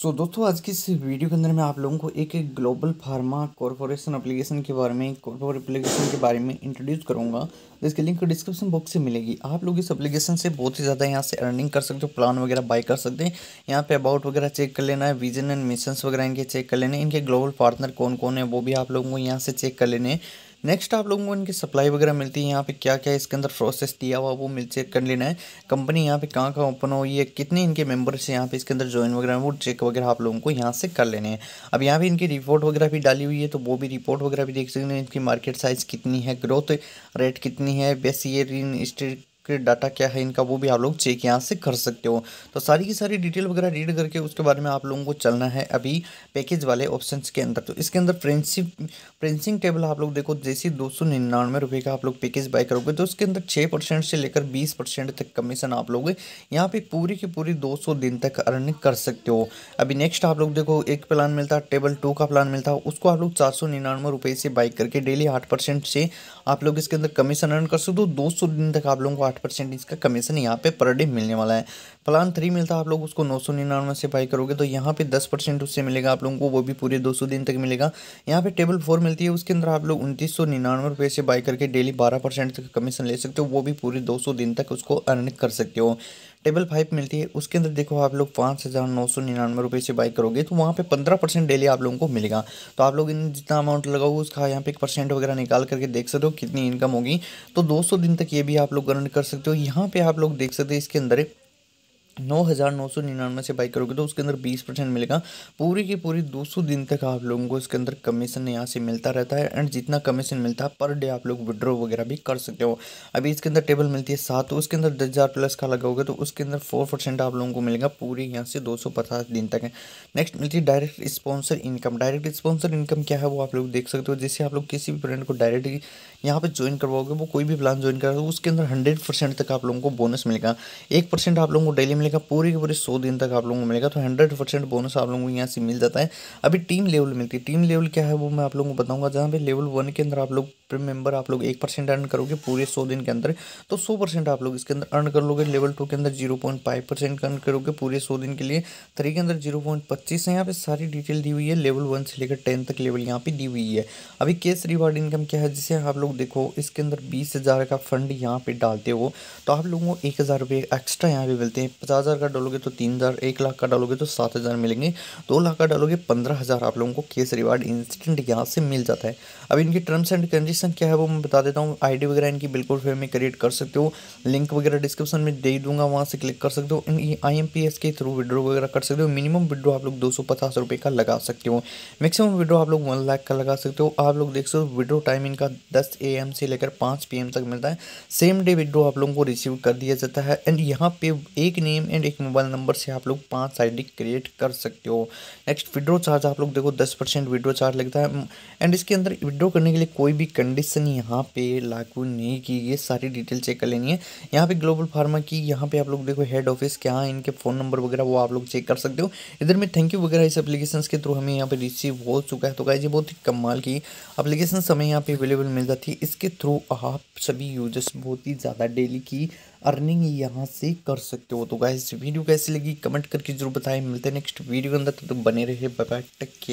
सो so, दोस्तों आज की इस वीडियो के अंदर मैं आप लोगों को एक एक ग्लोबल फार्मा कॉरपोरेशन एप्लीकेशन के बारे में कॉरपोर एप्लीकेशन के बारे में इंट्रोड्यूस करूंगा जिसकी लिंक डिस्क्रिप्शन बॉक्स से मिलेगी आप लोग इस एप्लीकेशन से बहुत ही ज़्यादा यहाँ से अर्निंग कर सकते हो प्लान वगैरह बाई कर सकते हैं यहाँ पे अबाउट वगैरह चेक कर लेना है विजन एंड मिशन वगैरह इनके चेक कर लेने इनके ग्लोबल पार्टनर कौन कौन है वो भी आप लोगों को यहाँ से चेक कर लेने हैं नेक्स्ट आप लोगों को इनकी सप्लाई वगैरह मिलती है यहाँ पे क्या क्या इसके अंदर प्रोसेस दिया हुआ वो मिल चेक कर लेना है कंपनी यहाँ पे कहाँ कहाँ ओपन हुई है कितने इनके मेंबर्स यहाँ पे इसके अंदर ज्वाइन वगैरह वो चेक वगैरह आप लोगों को यहाँ से कर लेने हैं अब यहाँ पे इनकी रिपोर्ट वगैरह भी डाली हुई है तो वो भी रिपोर्ट वगैरह भी देख सकते हैं इनकी मार्केट साइज़ कितनी है ग्रोथ रेट कितनी है बेस ये रीन स्टेट डाटा क्या है इनका वो भी आप लोग चेक यहाँ से कर सकते हो तो सारी की सारी डिटेल वगैरह रीड करके उसके बारे में आप लोगों को चलना है अभी पैकेज वाले ऑप्शंस के अंदर तो इसके अंदर फ्रेंडशिप प्रिंसिंग टेबल आप लोग देखो जैसे दो सौ निन्यानवे रुपये का आप लोग पैकेज बाय करोगे तो उसके अंदर छः परसेंट से लेकर बीस परसेंट तक कमीशन आप लोग यहाँ पे पूरी की पूरी दो सौ दिन तक अर्न कर सकते हो अभी नेक्स्ट आप लोग देखो एक प्लान मिलता है टेबल टू का प्लान मिलता है उसको आप लोग चार सौ निन्यानवे रुपये से बाई करके डेली आठ परसेंट से आप लोग इसके अंदर कमीशन अर्न कर सकते हो दो सौ दिन तक आप लोगों को आठ परसेंट इसका कमीशन यहाँ पे पर डे मिलने वाला है प्लान थ्री मिलता है आप लोग उसको नौ सौ निन्यानवे से बाई करोगे तो यहाँ पे दस परसेंट उससे मिलेगा आप लोगों को वो भी पूरे दो सौ दिन तक मिलेगा यहाँ पे टेबल फोर मिलती है उसके अंदर आप लोग उनतीस सौ निन्यानवे रुपये से बाई करके डेली बारह परसेंट तक कमीशन ले सकते हो वो भी पूरी दो सौ दिन तक उसको अर्न कर सकते हो टेबल फाइव मिलती है उसके अंदर देखो आप लोग पाँच हज़ार नौ सौ निन्यानवे रुपये से बाई करोगे तो वहाँ पे पंद्रह परसेंट डेली आप लोगों को मिलेगा तो आप लोग इन जितना अमाउंट लगाओ उसका यहाँ पे एक परसेंट वगैरह निकाल करके देख सकते हो कितनी इनकम होगी तो दो सौ दिन तक ये भी आप लोग अर्न कर सकते हो यहाँ पर आप लोग देख सकते हो इसके अंदर नौ हज़ार नौ सौ निन्यानवे से बाई करोगे तो उसके अंदर बीस परसेंट मिलेगा पूरी की पूरी दो सौ दिन तक आप लोगों को इसके अंदर कमीशन यहाँ से मिलता रहता है एंड जितना कमीशन मिलता है पर डे आप लोग विड्रॉ वगैरह भी कर सकते हो अभी इसके अंदर टेबल मिलती है सात तो उसके अंदर दस हज़ार प्लस का लगाओगे तो उसके अंदर फोर परसेंट आप लोगों को मिलेगा पूरी यहाँ से दो सौ पचास दिन तक है नेक्स्ट मिलती है direct sponsor income direct sponsor income क्या है वो आप लोग देख सकते हो जैसे आप लोग किसी भी ब्रांड को डायरेक्ट यहाँ पर ज्वाइन करवाओगे वो कोई भी प्लान ज्वाइन करा तो उसके अंदर हंड्रेड परसेंट तक आप लोगों को बोनस मिलेगा एक परसेंट आप लोगों को डेली मिलेगा पूरे के पूरे सौ दिन तक आप लोगों को मिलेगा तो हंड्रेड परसेंट बोनस आप लोगों को यहाँ से मिल जाता है अभी टीम लेवल मिलती है टीम लेवल क्या है वो मैं आप लोगों को बताऊंगा जहाँ पे लेवल वन के अंदर आप लोग प्रीमियम मेंबर आप लोग एक परसेंट अर्न करोगे पूरे सौ दिन के अंदर तो सौ परसेंट आप लोग इसके अंदर अर्न कर लोगे लेवल टू के अंदर zero point five percent earn करोगे पूरे सौ दिन के लिए थ्री के अंदर जीरो पॉइंट पच्चीस है यहाँ पे सारी डिटेल दी हुई है लेवल वन से लेकर टेन तक लेवल यहाँ पे दी हुई है अभी केस रिवार्ड इनकम क्या है जिसे आप लोग देखो इसके अंदर बीस हज़ार का फंड यहाँ पे डालते हो तो आप लोगों को एक हज़ार एक्स्ट्रा यहाँ पे मिलते हैं पचास हज़ार का डालोगे तो तीन हज़ार एक लाख का डालोगे तो सात हज़ार मिलेंगे दो लाख का डालोगे पंद्रह हज़ार आप लोगों को केस रिवार्ड इंस्टेंट यहाँ से मिल जाता है अब इनकी टर्म्स एंड कंडीशन कंडीशन क्या है वो मैं बता देता हूँ आईडी वगैरह इनकी बिल्कुल फ्री में क्रिएट कर सकते हो लिंक वगैरह डिस्क्रिप्शन में दे दूंगा वहाँ से क्लिक कर सकते हो आई के थ्रू विड्रो वगैरह कर सकते हो मिनिमम विड्रो आप लोग दो सौ का लगा सकते हो मैक्सिमम विड्रो आप लोग वन लाख का लगा सकते हो आप लोग देख सकते हो विड्रो टाइम इनका दस ए से लेकर पाँच पी तक मिलता है सेम डे विड्रो आप लोगों को रिसीव कर दिया जाता है एंड यहाँ पे एक नेम एंड एक मोबाइल नंबर से आप लोग पाँच आई क्रिएट कर सकते हो नेक्स्ट विड्रो चार्ज आप लोग देखो दस परसेंट विड्रो चार्ज लगता है एंड इसके अंदर विड्रो करने के लिए कोई भी कंडीशन यहाँ पे लागू नहीं की ये सारी डिटेल चेक कर लेनी है यहाँ पे ग्लोबल फार्मा की यहाँ पे आप लोग देखो हेड ऑफिस क्या है इनके फ़ोन नंबर वगैरह वो आप लोग चेक कर सकते हो इधर में थैंक यू वगैरह इस एप्लीकेशन के थ्रू हमें यहाँ पे रिसीव हो चुका है तो गाइजी बहुत ही कमाल की एप्लीकेशन हमें यहाँ पे अवेलेबल मिल जाती है इसके थ्रू आप सभी यूजर्स बहुत ही ज़्यादा डेली की अर्निंग यहाँ से कर सकते हो तो गाइज वीडियो कैसी लगी कमेंट करके जरूर बताएं मिलते हैं नेक्स्ट वीडियो के अंदर तो, तो बने रहे बाय टेक